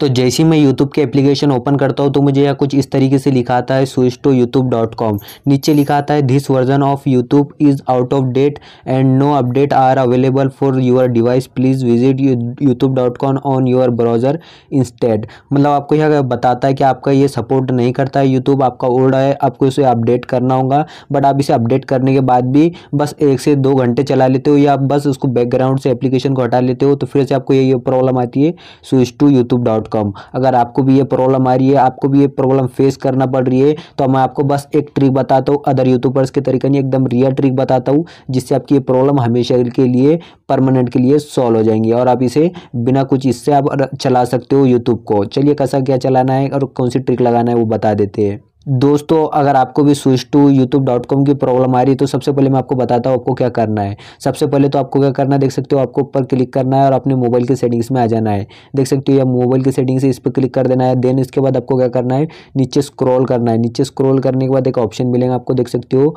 तो जैसे ही मैं यूट्यूब के एप्लीकेशन ओपन करता हूँ तो मुझे यह कुछ इस तरीके से लिखा आता है switch to YouTube dot com नीचे लिखा आता है this version of YouTube is out of date and no updates are available for your device please visit YouTube dot com on your browser instead मतलब आपको यह बताता है कि आपका ये सपोर्ट नहीं करता है यूट्यूब आपका ओल्ड है आपको इसे अपडेट करना होगा बट आप इसे अपडेट करने के बाद भी बस एक से दो घंटे चला लेते हो या आप बस उसको बैकग्राउंड से एप्लीकेशन को हटा लेते हो तो फिर से आपको यही प्रॉब्लम आती है स्विच टू यूट्यूब डॉट अगर आपको भी ये प्रॉब्लम आ रही है आपको भी ये प्रॉब्लम फेस करना पड़ रही है तो मैं आपको बस एक ट्रिक बताता हूँ अदर यूट्यूबर्स के तरीके नहीं एकदम रियल ट्रिक बताता हूँ जिससे आपकी ये प्रॉब्लम हमेशा के लिए परमानेंट के लिए सॉल्व हो जाएंगी और आप इसे बिना कुछ इससे आप चला सकते हो यूट्यूब को चलिए कैसा क्या चलाना है और कौन सी ट्रिक लगाना है वो बता देते हैं दोस्तों अगर आपको भी switch to YouTube dot com की प्रॉब्लम आ रही है तो सबसे पहले मैं आपको बताता हूँ आपको क्या करना है सबसे पहले तो आपको क्या करना है देख सकते हो आपको ऊपर क्लिक करना है और अपने मोबाइल की सेटिंग्स में आ जाना है देख सकते हो या मोबाइल की सेटिंग्स से इस पर क्लिक कर देना है देन इसके बाद आपको क्या करना है नीचे स्क्रॉल करना है नीचे स्क्रॉल करने के बाद एक ऑप्शन मिलेगा आपको देख सकते हो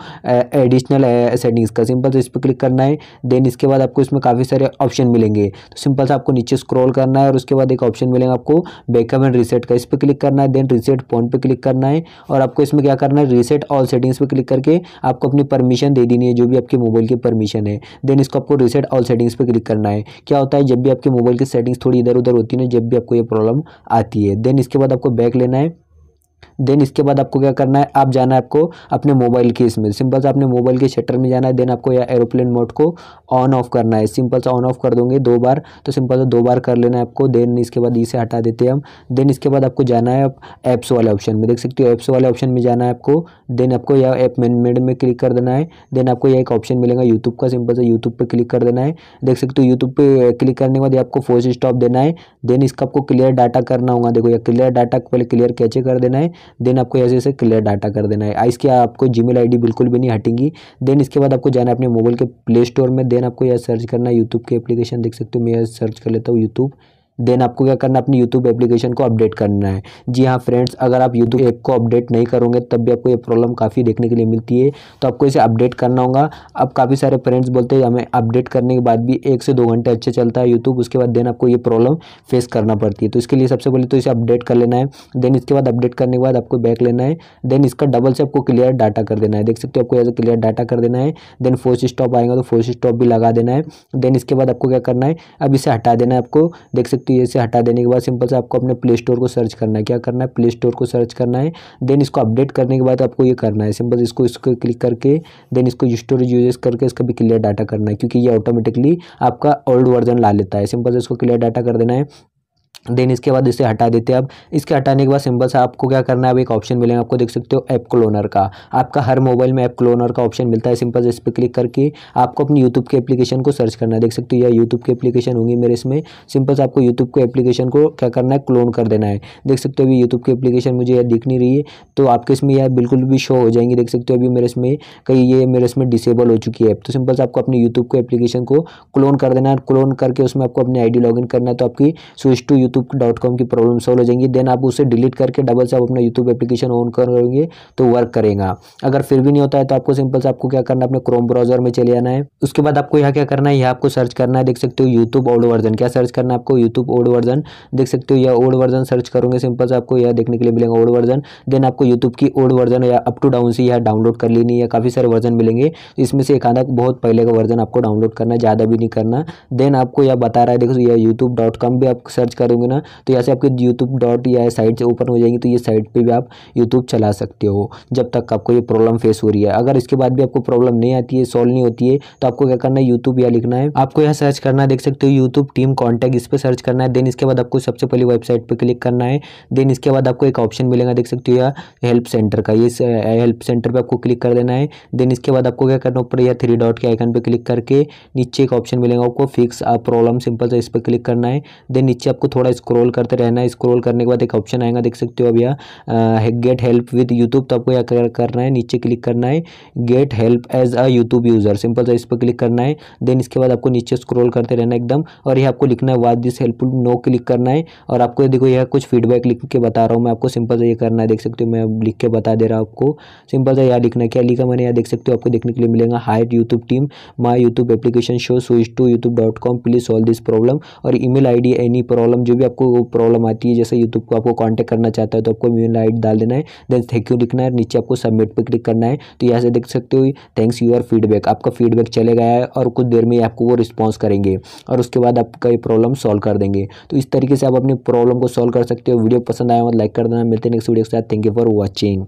एडिशनल सेटिंग्स का सिंपल से इस पर क्लिक करना है देन इसके बाद आपको इसमें काफ़ी सारे ऑप्शन मिलेंगे तो सिंपल से आपको नीचे स्क्रॉल करना है और उसके बाद एक ऑप्शन मिलेगा आपको बैकअप एंड रिसेट का इस पर क्लिक करना है देन रिसेट फोन पर क्लिक करना है और और आपको इसमें क्या करना है रीसेट ऑल सेटिंग्स पर क्लिक करके आपको अपनी परमिशन दे देनी है जो भी आपके मोबाइल की परमिशन है देन इसको आपको रीसेट ऑल सेटिंग्स पर क्लिक करना है क्या होता है जब भी आपके मोबाइल की सेटिंग्स थोड़ी इधर उधर होती है ना जब भी आपको ये प्रॉब्लम आती है देन इसके बाद आपको बैक लेना है देन इसके बाद आपको क्या करना है आप जाना है आपको अपने मोबाइल की इसमें सिंपल से आपने मोबाइल के शटर में जाना है देन आपको या एरोप्लेन मोड को ऑन ऑफ करना है सिंपल से ऑन ऑफ कर दोगे दो बार तो सिंपल से दो बार कर लेना है आपको देन इसके बाद इसे e हटा देते हैं हम देन इसके बाद आपको जाना है ऐप्स वाले ऑप्शन में देख सकते हो ऐप्स वाले ऑप्शन में जाना है आपको देन आपको या ऐप मैनेजमेंट में क्लिक कर देना है देन आपको यह एक ऑप्शन मिलेगा यूट्यूब का सिंपल से यूट्यूब पर क्लिक कर देना है देख सकते हो यूट्यूब पर क्लिक करने के बाद आपको फोर्स स्टॉप देना है देन इसका आपको क्लियर डाटा करना होगा देखो या क्लियर डाटा पहले क्लियर कैचे कर देना है देन आपको ऐसे ऐसे क्लियर डाटा कर देना है इसके आपको जीमेल आईडी बिल्कुल भी नहीं हटेंगी देन इसके बाद आपको जाना है अपने मोबाइल के प्ले स्टोर में देन आपको यह सर्च करना है यूट्यूब की एप्लीकेशन देख सकते हो मैं सर्च कर लेता हूँ यूट्यूब देन आपको क्या करना है अपनी यूट्यूब एप्लीकेशन को अपडेट करना है जी हाँ फ्रेंड्स अगर आप यूट्यूब ऐप को अपडेट नहीं करोगे तब भी आपको ये प्रॉब्लम काफ़ी देखने के लिए मिलती है तो आपको इसे अपडेट करना होगा अब काफ़ी सारे फ्रेंड्स बोलते हैं हमें अपडेट करने के बाद भी एक से दो घंटे अच्छे चलता है यूट्यूब उसके बाद देन आपको ये प्रॉब्लम फेस करना पड़ती है तो इसके लिए सबसे पहले तो इसे अपडेट कर लेना है देन इसके बाद अपडेट करने के बाद आपको बैक लेना है देन इसका डबल से आपको क्लियर डाटा कर देना है देख सकते हो आपको ऐसा क्लियर डाटा कर देना है देन फोर्स स्टॉप आएगा तो फोर्स स्टॉप भी लगा देना है देन इसके बाद आपको क्या करना है अब इसे हटा देना है आपको देख सकते सकते हो इसे हटा देने के बाद सिंपल से आपको अपने प्ले स्टोर को सर्च करना है क्या करना है प्ले स्टोर को सर्च करना है देन इसको अपडेट करने के बाद आपको ये करना है सिंपल इसको इसको क्लिक करके देन इसको स्टोरेज यूजेस करके इसका भी क्लियर डाटा करना है क्योंकि ये ऑटोमेटिकली आपका ओल्ड वर्जन ला लेता है सिंपल से इसको क्लियर डाटा कर देना है देन इसके बाद इसे हटा देते हैं अब इसके हटाने के बाद सिंपल सा आपको क्या करना है अब एक ऑप्शन मिलेगा आपको देख सकते हो ऐप क्लोनर का आपका हर मोबाइल में ऐप क्लोनर का ऑप्शन मिलता है सिंपल इस पर क्लिक करके आपको अपनी यूट्यूब के एप्लीकेशन को सर्च करना है देख सकते हो या यूट्यूब की एप्लीकेशन होंगी मेरे इसमें सिंपल आपको यूट्यूब के एप्लीकेशन को क्या करना है क्लोन कर देना है देख सकते हो अभी यूट्यूब की एप्लीकेशन मुझे यह दिख नहीं रही है तो आपके इसमें यह बिल्कुल भी शो हो जाएंगी देख सकते हो अभी मेरे इसमें कहीं ये मेरे इसमें डिसेबल हो चुकी है तो सिंपल आपको अपने यूट्यूब को एप्लीकेशन को क्लोन कर देना है क्लोन करके उसमें आपको अपनी आई डी करना है तो आपकी switch to YouTube dot com की प्रॉब्लम सॉल्व हो जाएंगी देन आप उसे डिलीट करके डबल से आप अपना यूट्यूब एप्लीकेशन ऑन करोगे तो वर्क करेगा अगर फिर भी नहीं होता है तो आपको सिंपल से आपको क्या करना है अपने क्रोम ब्राउजर में चले आना है उसके बाद आपको यहाँ क्या करना है यहाँ आपको सर्च करना है देख सकते हो यूट्यूब ओल्ड वर्जन क्या सर्च करना है आपको यूट्यूब ओल्ड वर्जन देख सकते हो या ओल्ड वर्जन सर्च करोगे सिंपल से आपको यह देखने के लिए मिलेगा ओल्ड वर्जन देन आपको यूट्यूब की ओल्ड वर्जन या अप टू डाउन से यह डाउनलोड कर लेनी है काफ़ी सारे वर्जन मिलेंगे इसमें से एक आधा बहुत पहले का वर्जन आपको डाउनलोड करना ज़्यादा भी नहीं करना देन आपको यह बता रहा है देखो यह यूट्यूब डॉट कॉम भी आप सर्च करें करोगे ना तो यहाँ से आपके यूट्यूब डॉट या साइट से ओपन हो जाएगी तो ये साइट पर भी आप यूट्यूब चला सकते हो जब तक आपको ये प्रॉब्लम फेस हो रही है अगर इसके बाद भी आपको प्रॉब्लम नहीं आती है सॉल्व नहीं होती है तो आपको क्या करना है यूट्यूब या लिखना है आपको यहाँ सर्च करना है देख सकते हो यूट्यूब टीम कॉन्टैक्ट इस पर सर्च करना है देन इसके बाद आपको सबसे पहले वेबसाइट पर क्लिक करना है देन इसके बाद आपको एक ऑप्शन मिलेगा देख सकते हो या हेल्प सेंटर का इस हेल्प सेंटर पर आपको क्लिक कर देना है देन इसके बाद आपको क्या करना ऊपर या थ्री डॉट के आइकन पर क्लिक करके नीचे एक ऑप्शन मिलेगा आपको फिक्स प्रॉब्लम सिंपल इस पर क्लिक करना है देन नीचे आपको थोड़ा पूरा स्क्रॉल करते रहना है स्क्रॉल करने के बाद एक ऑप्शन आएगा देख सकते हो अब यहाँ गेट हेल्प विद यूट्यूब तो आपको यहाँ करना है नीचे क्लिक करना है get help as a YouTube user simple सा इस पर क्लिक करना है देन इसके बाद आपको नीचे स्क्रोल करते रहना एकदम और यह आपको लिखना है वाद दिस हेल्पफुल नो क्लिक करना है और आपको देखो यह कुछ फीडबैक लिख के बता रहा हूँ मैं आपको सिंपल से ये करना है देख सकते हो मैं लिख के बता दे रहा हूँ आपको सिंपल से यहाँ लिखना क्या लिखा मैंने यहाँ देख सकते हो आपको देखने के लिए मिलेगा हाइट YouTube team my YouTube application show switch to YouTube dot com please solve this problem और email I D any problem जो भी आपको प्रॉब्लम आती है जैसे यूट्यूब को आपको कॉन्टैक्ट करना चाहता है तो आपको मेल आई डाल देना है देन थैंक यू लिखना है नीचे आपको सबमिट पर क्लिक करना है तो यहाँ से देख सकते हो थैंक्स यूर फीडबैक आपका फीडबैक चले गया है और कुछ देर में आपको वो रिस्पॉन्स करेंगे और उसके बाद आपका ये प्रॉब्लम सॉल्व कर देंगे तो इस तरीके से आप अपनी प्रॉब्लम को सॉल्व कर सकते हो वीडियो पसंद आया मत तो लाइक कर देना मिलते नेक्स्ट वीडियो के साथ थैंक यू फॉर वॉचिंग